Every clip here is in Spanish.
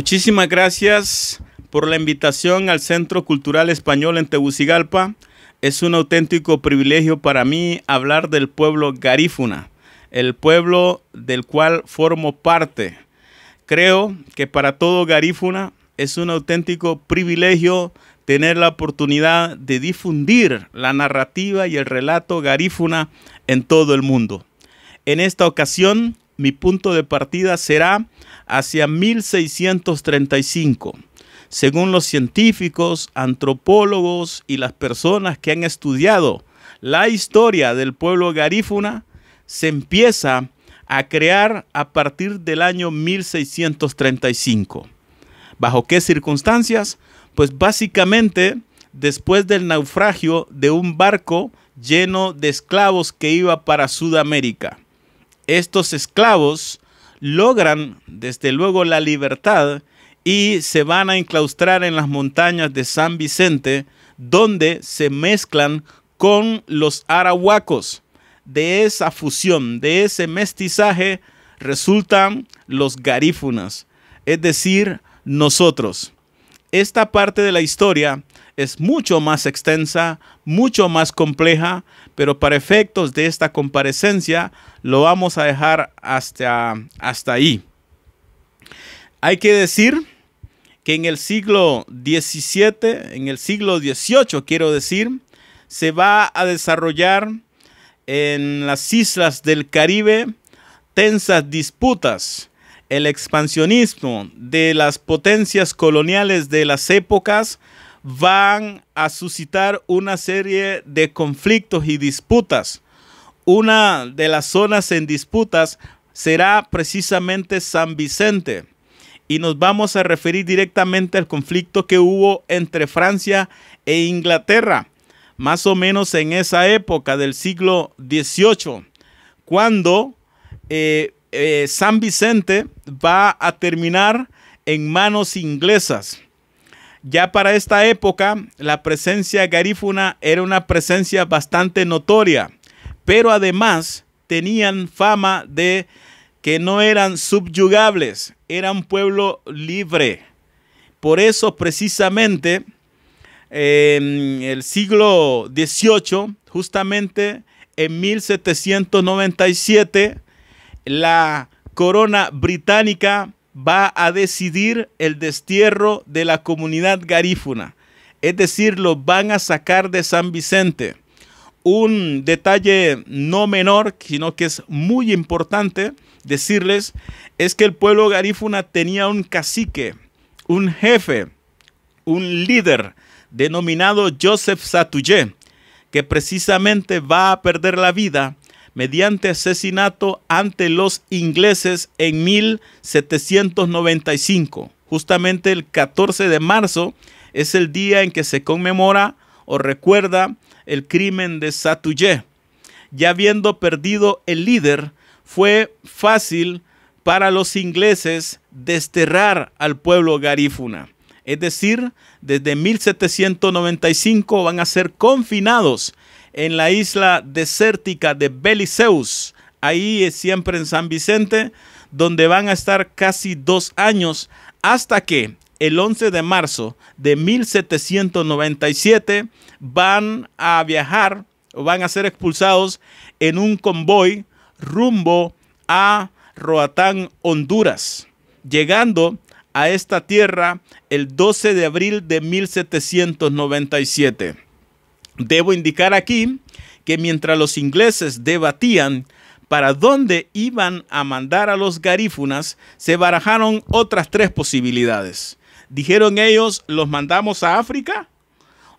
Muchísimas gracias por la invitación al Centro Cultural Español en Tegucigalpa. Es un auténtico privilegio para mí hablar del pueblo garífuna, el pueblo del cual formo parte. Creo que para todo garífuna es un auténtico privilegio tener la oportunidad de difundir la narrativa y el relato garífuna en todo el mundo. En esta ocasión mi punto de partida será hacia 1635. Según los científicos, antropólogos y las personas que han estudiado la historia del pueblo garífuna, se empieza a crear a partir del año 1635. ¿Bajo qué circunstancias? Pues básicamente después del naufragio de un barco lleno de esclavos que iba para Sudamérica. Estos esclavos logran desde luego la libertad y se van a enclaustrar en las montañas de San Vicente, donde se mezclan con los arahuacos. De esa fusión, de ese mestizaje, resultan los garífunas, es decir, nosotros. Esta parte de la historia es mucho más extensa, mucho más compleja, pero para efectos de esta comparecencia lo vamos a dejar hasta, hasta ahí. Hay que decir que en el siglo XVII, en el siglo XVIII quiero decir, se va a desarrollar en las islas del Caribe tensas disputas. El expansionismo de las potencias coloniales de las épocas van a suscitar una serie de conflictos y disputas. Una de las zonas en disputas será precisamente San Vicente y nos vamos a referir directamente al conflicto que hubo entre Francia e Inglaterra, más o menos en esa época del siglo XVIII, cuando eh, eh, San Vicente va a terminar en manos inglesas. Ya para esta época, la presencia garífuna era una presencia bastante notoria, pero además tenían fama de que no eran subyugables, eran pueblo libre. Por eso precisamente en el siglo XVIII, justamente en 1797, la corona británica va a decidir el destierro de la comunidad garífuna, es decir, los van a sacar de San Vicente. Un detalle no menor, sino que es muy importante decirles, es que el pueblo garífuna tenía un cacique, un jefe, un líder denominado Joseph Satuyé, que precisamente va a perder la vida mediante asesinato ante los ingleses en 1795. Justamente el 14 de marzo es el día en que se conmemora o recuerda el crimen de Satuyé. Ya habiendo perdido el líder, fue fácil para los ingleses desterrar al pueblo garífuna. Es decir, desde 1795 van a ser confinados en la isla desértica de Beliceus, ahí es siempre en San Vicente, donde van a estar casi dos años hasta que el 11 de marzo de 1797 van a viajar o van a ser expulsados en un convoy rumbo a Roatán, Honduras, llegando a esta tierra el 12 de abril de 1797. Debo indicar aquí que mientras los ingleses debatían para dónde iban a mandar a los garífunas, se barajaron otras tres posibilidades. Dijeron ellos, ¿los mandamos a África?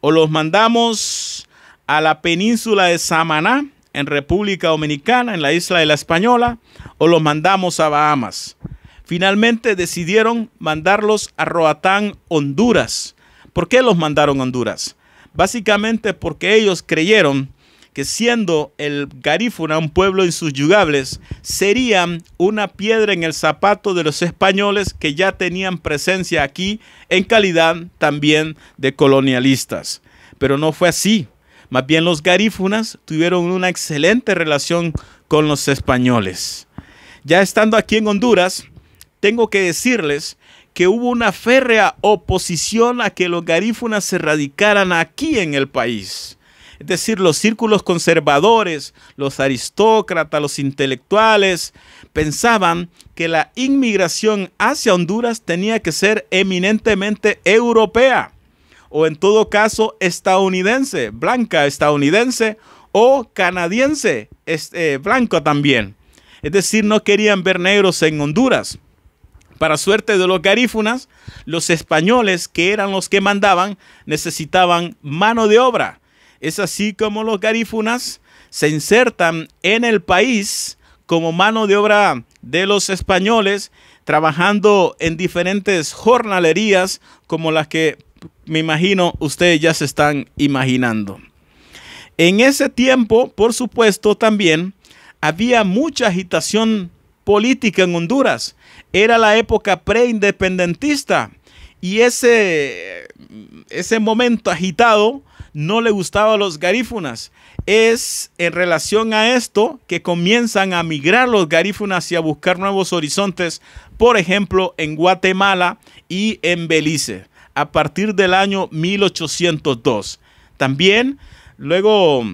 ¿O los mandamos a la península de Samaná, en República Dominicana, en la isla de la Española? ¿O los mandamos a Bahamas? Finalmente decidieron mandarlos a Roatán, Honduras. ¿Por qué los mandaron a Honduras? básicamente porque ellos creyeron que siendo el Garífuna un pueblo insuyugables, serían una piedra en el zapato de los españoles que ya tenían presencia aquí en calidad también de colonialistas. Pero no fue así. Más bien los garífunas tuvieron una excelente relación con los españoles. Ya estando aquí en Honduras, tengo que decirles que hubo una férrea oposición a que los garífunas se radicaran aquí en el país. Es decir, los círculos conservadores, los aristócratas, los intelectuales, pensaban que la inmigración hacia Honduras tenía que ser eminentemente europea, o en todo caso estadounidense, blanca estadounidense, o canadiense, eh, blanca también. Es decir, no querían ver negros en Honduras. Para suerte de los garífunas, los españoles, que eran los que mandaban, necesitaban mano de obra. Es así como los garífunas se insertan en el país como mano de obra de los españoles, trabajando en diferentes jornalerías como las que me imagino ustedes ya se están imaginando. En ese tiempo, por supuesto, también había mucha agitación política en Honduras. Era la época preindependentista y ese, ese momento agitado no le gustaba a los garífunas. Es en relación a esto que comienzan a migrar los garífunas y a buscar nuevos horizontes, por ejemplo, en Guatemala y en Belice, a partir del año 1802. También luego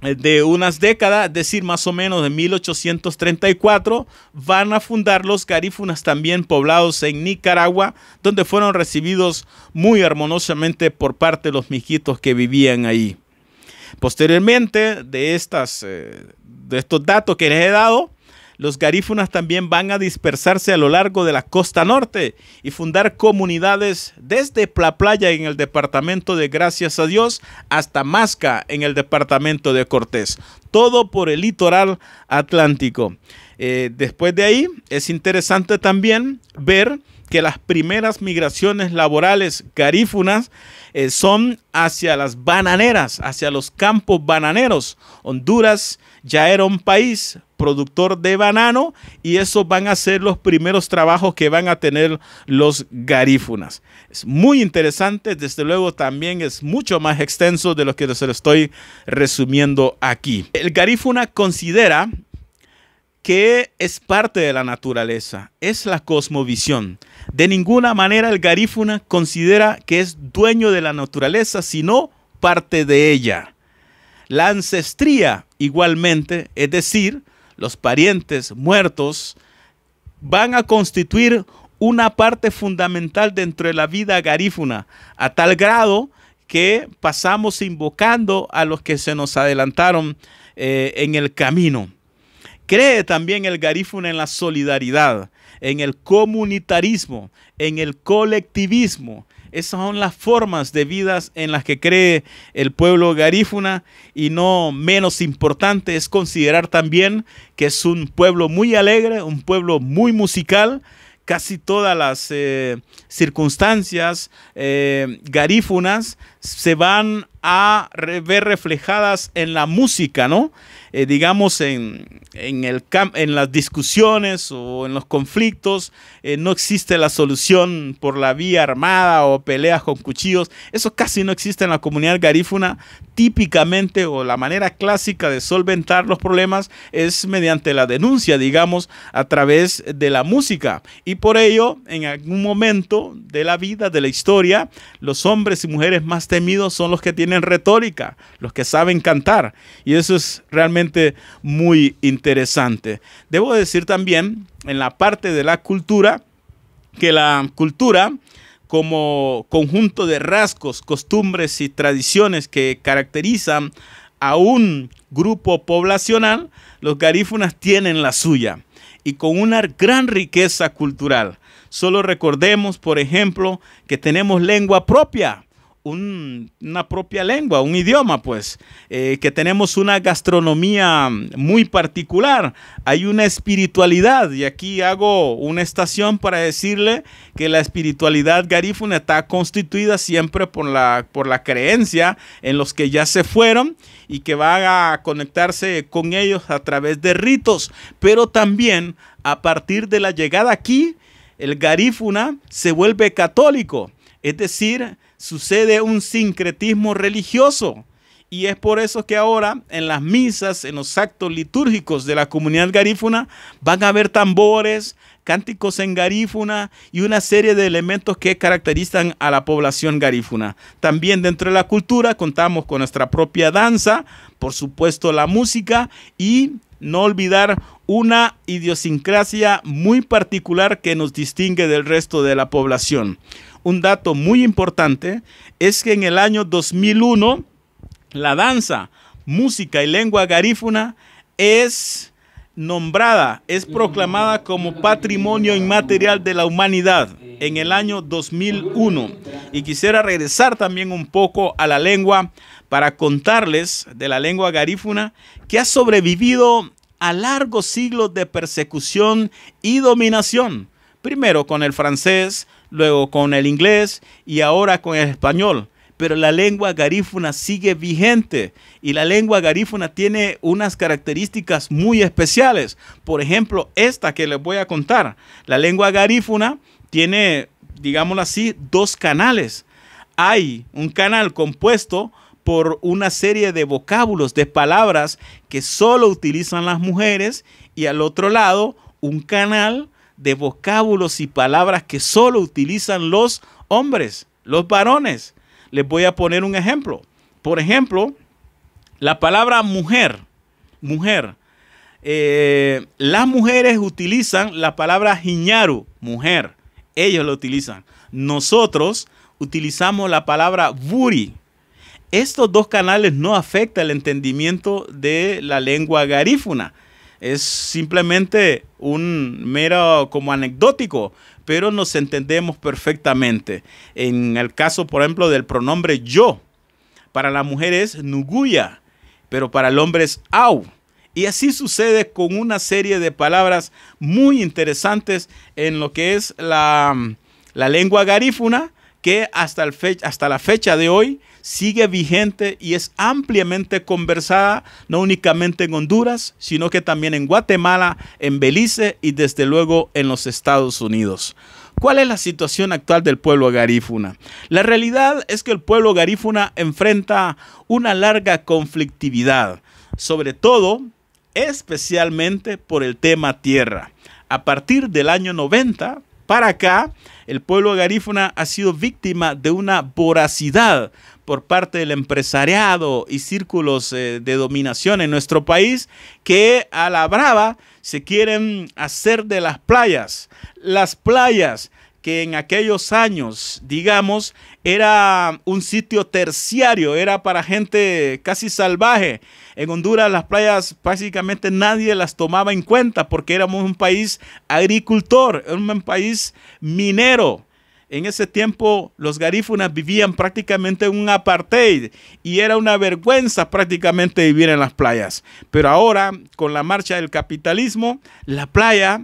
de unas décadas, es decir, más o menos de 1834, van a fundar los carífunas también poblados en Nicaragua, donde fueron recibidos muy armoniosamente por parte de los mijitos que vivían ahí. Posteriormente, de, estas, eh, de estos datos que les he dado, los garífunas también van a dispersarse a lo largo de la costa norte y fundar comunidades desde Pla playa en el departamento de Gracias a Dios hasta Masca en el departamento de Cortés. Todo por el litoral atlántico. Eh, después de ahí es interesante también ver que las primeras migraciones laborales garífunas eh, son hacia las bananeras, hacia los campos bananeros. Honduras ya era un país productor de banano y esos van a ser los primeros trabajos que van a tener los garífunas. Es muy interesante, desde luego también es mucho más extenso de lo que se lo estoy resumiendo aquí. El garífuna considera que es parte de la naturaleza, es la cosmovisión. De ninguna manera el garífuna considera que es dueño de la naturaleza, sino parte de ella. La ancestría igualmente, es decir, los parientes muertos, van a constituir una parte fundamental dentro de la vida garífuna, a tal grado que pasamos invocando a los que se nos adelantaron eh, en el camino. Cree también el garífuna en la solidaridad en el comunitarismo, en el colectivismo. Esas son las formas de vidas en las que cree el pueblo garífuna y no menos importante es considerar también que es un pueblo muy alegre, un pueblo muy musical, casi todas las eh, circunstancias eh, garífunas se van a ver reflejadas en la música, ¿no? Eh, digamos, en, el en las discusiones o en los conflictos, eh, no existe la solución por la vía armada o peleas con cuchillos, eso casi no existe en la comunidad garífuna, típicamente o la manera clásica de solventar los problemas es mediante la denuncia, digamos, a través de la música. Y por ello, en algún momento de la vida, de la historia, los hombres y mujeres más son los que tienen retórica, los que saben cantar. Y eso es realmente muy interesante. Debo decir también, en la parte de la cultura, que la cultura como conjunto de rasgos, costumbres y tradiciones que caracterizan a un grupo poblacional, los garífunas tienen la suya y con una gran riqueza cultural. Solo recordemos, por ejemplo, que tenemos lengua propia, una propia lengua, un idioma, pues, eh, que tenemos una gastronomía muy particular, hay una espiritualidad, y aquí hago una estación para decirle que la espiritualidad garífuna está constituida siempre por la, por la creencia en los que ya se fueron y que van a conectarse con ellos a través de ritos, pero también a partir de la llegada aquí, el garífuna se vuelve católico, es decir, sucede un sincretismo religioso. Y es por eso que ahora en las misas, en los actos litúrgicos de la comunidad garífuna, van a haber tambores, cánticos en garífuna y una serie de elementos que caracterizan a la población garífuna. También dentro de la cultura contamos con nuestra propia danza, por supuesto la música y no olvidar una idiosincrasia muy particular que nos distingue del resto de la población un dato muy importante es que en el año 2001 la danza, música y lengua garífuna es nombrada, es proclamada como patrimonio inmaterial de la humanidad en el año 2001. Y quisiera regresar también un poco a la lengua para contarles de la lengua garífuna que ha sobrevivido a largos siglos de persecución y dominación. Primero con el francés, luego con el inglés y ahora con el español. Pero la lengua garífuna sigue vigente y la lengua garífuna tiene unas características muy especiales. Por ejemplo, esta que les voy a contar. La lengua garífuna tiene, digámoslo así, dos canales. Hay un canal compuesto por una serie de vocábulos, de palabras que solo utilizan las mujeres y al otro lado un canal de vocábulos y palabras que solo utilizan los hombres, los varones. Les voy a poner un ejemplo. Por ejemplo, la palabra mujer, mujer. Eh, las mujeres utilizan la palabra jiñaru, mujer. Ellos lo utilizan. Nosotros utilizamos la palabra buri. Estos dos canales no afectan el entendimiento de la lengua garífuna es simplemente un mero como anecdótico, pero nos entendemos perfectamente. En el caso, por ejemplo, del pronombre yo, para la mujer es nuguya, pero para el hombre es au. Y así sucede con una serie de palabras muy interesantes en lo que es la, lengua garífuna, que hasta, hasta la fecha de hoy sigue vigente y es ampliamente conversada, no únicamente en Honduras, sino que también en Guatemala, en Belice y desde luego en los Estados Unidos. ¿Cuál es la situación actual del pueblo garífuna? La realidad es que el pueblo garífuna enfrenta una larga conflictividad, sobre todo, especialmente por el tema tierra. A partir del año 90 para acá, el pueblo garífuna ha sido víctima de una voracidad por parte del empresariado y círculos eh, de dominación en nuestro país que a la brava se quieren hacer de las playas. Las playas que en aquellos años, digamos, era un sitio terciario, era para gente casi salvaje. En Honduras las playas básicamente nadie las tomaba en cuenta porque éramos un país agricultor, un país minero en ese tiempo los garífunas vivían prácticamente un apartheid y era una vergüenza prácticamente vivir en las playas. Pero ahora, con la marcha del capitalismo, la playa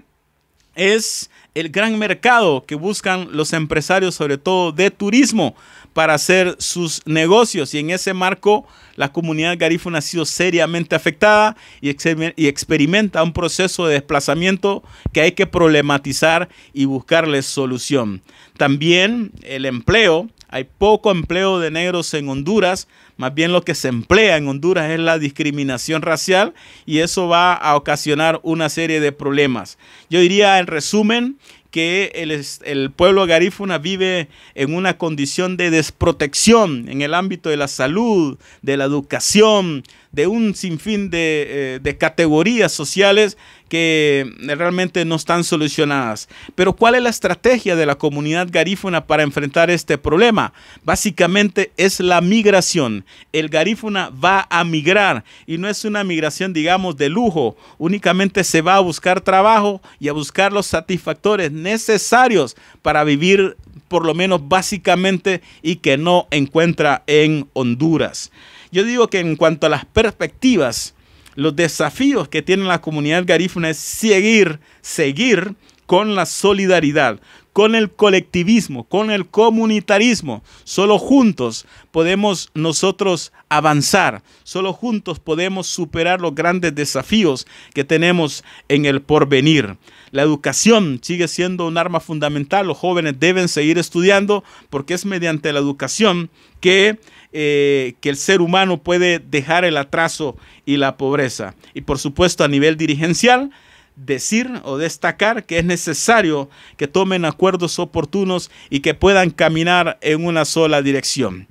es el gran mercado que buscan los empresarios, sobre todo de turismo, para hacer sus negocios y en ese marco la comunidad garífuna ha sido seriamente afectada y, y, experimenta un proceso de desplazamiento que hay que problematizar y buscarle solución. También el empleo, hay poco empleo de negros en Honduras, más bien lo que se emplea en Honduras es la discriminación racial y eso va a ocasionar una serie de problemas. Yo diría en resumen que el, pueblo garífuna vive en una condición de desprotección en el ámbito de la salud, de la educación, de un sinfín de, eh, de categorías sociales que realmente no están solucionadas. Pero ¿cuál es la estrategia de la comunidad garífuna para enfrentar este problema? Básicamente es la migración. El garífuna va a migrar y no es una migración, digamos, de lujo. Únicamente se va a buscar trabajo y a buscar los satisfactores necesarios para vivir por lo menos básicamente y que no encuentra en Honduras. Yo digo que en cuanto a las perspectivas, los desafíos que tiene la comunidad garífuna es seguir, seguir con la solidaridad, con el colectivismo, con el comunitarismo. Solo juntos podemos nosotros avanzar, solo juntos podemos superar los grandes desafíos que tenemos en el porvenir. La educación sigue siendo un arma fundamental, los jóvenes deben seguir estudiando porque es mediante la educación que, eh, el ser humano puede dejar el atraso y la pobreza. Y por supuesto a nivel dirigencial, decir o destacar que es necesario que tomen acuerdos oportunos y que puedan caminar en una sola dirección.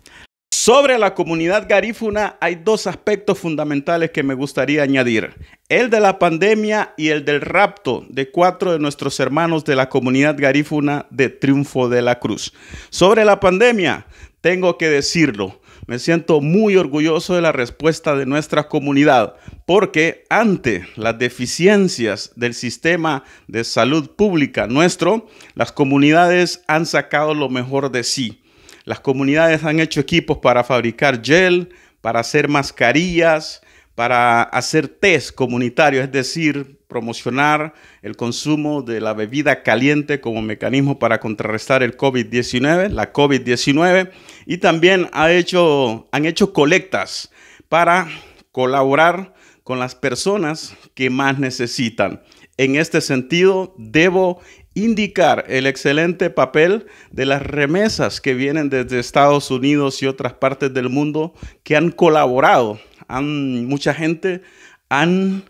Sobre la comunidad garífuna hay dos aspectos fundamentales que me gustaría añadir, el de la pandemia y el del rapto de cuatro de nuestros hermanos de la comunidad garífuna de Triunfo de la Cruz. Sobre la pandemia, tengo que decirlo, me siento muy orgulloso de la respuesta de nuestra comunidad, porque ante las deficiencias del sistema de salud pública nuestro, las comunidades han sacado lo mejor de sí. Las comunidades han hecho equipos para fabricar gel, para hacer mascarillas, para hacer test comunitario, es decir, promocionar el consumo de la bebida caliente como mecanismo para contrarrestar el COVID-19, la COVID-19, y también ha hecho, han hecho colectas para colaborar con las personas que más necesitan. En este sentido, debo indicar el excelente papel de las remesas que vienen desde Estados Unidos y otras partes del mundo que han colaborado. Han, mucha gente han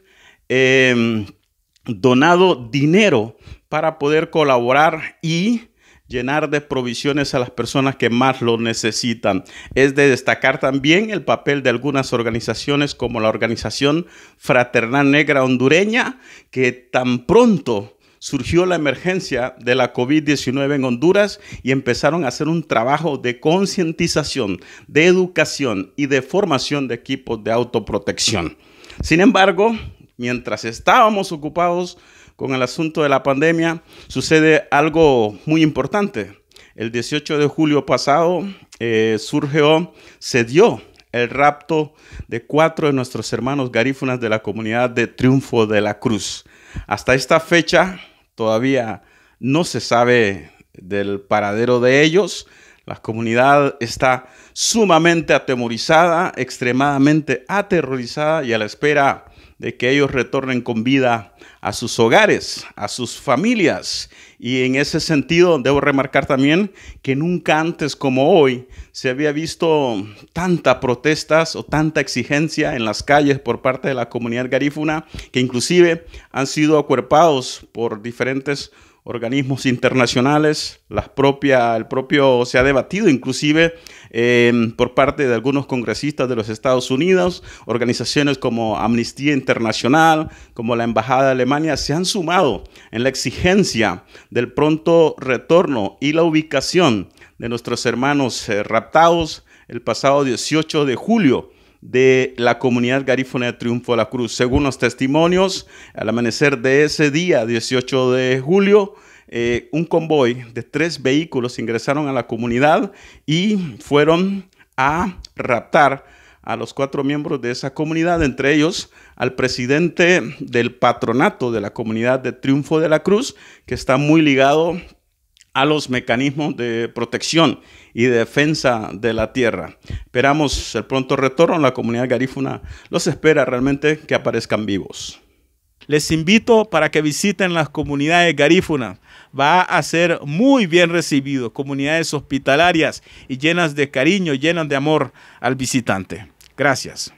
Em, donado dinero para poder colaborar y llenar de provisiones a las personas que más lo necesitan. Es de destacar también el papel de algunas organizaciones como la Organización Fraternal Negra Hondureña, que tan pronto surgió la emergencia de la COVID-19 en Honduras y empezaron a hacer un trabajo de concientización, de educación y de formación de equipos de autoprotección. Sin embargo, mientras estábamos ocupados con el asunto de la pandemia, sucede algo muy importante. El 18 de julio pasado eh, surgió, se dio el rapto de cuatro de nuestros hermanos garífunas de la comunidad de Triunfo de la Cruz. Hasta esta fecha todavía no se sabe del paradero de ellos. La comunidad está sumamente atemorizada, extremadamente aterrorizada y a la espera de que ellos retornen con vida a sus hogares, a sus familias. Y en ese sentido, debo remarcar también que nunca antes como hoy se había visto tanta protestas o tanta exigencia en las calles por parte de la comunidad garífuna, que inclusive han sido acuerpados por diferentes organismos internacionales, el propio se ha debatido inclusive em, por parte de algunos congresistas de los Estados Unidos, organizaciones como Amnistía Internacional, como la Embajada de Alemania, se han sumado en la exigencia del pronto retorno y la ubicación de nuestros hermanos eh, raptados el pasado 18 de julio de la comunidad garífona de Triunfo de la Cruz. Según los testimonios, al amanecer de ese día, 18 de julio, eh, un convoy de tres vehículos ingresaron a la comunidad y fueron a raptar a los cuatro miembros de esa comunidad, entre ellos al presidente del patronato de la comunidad de Triunfo de la Cruz, que está muy ligado a los mecanismos de protección y defensa de la tierra. Esperamos el pronto retorno. La comunidad garífuna los espera realmente que aparezcan vivos. Les invito para que visiten las comunidades garífunas. Va a ser muy bien recibido. Comunidades hospitalarias y llenas de cariño, llenas de amor al visitante. Gracias.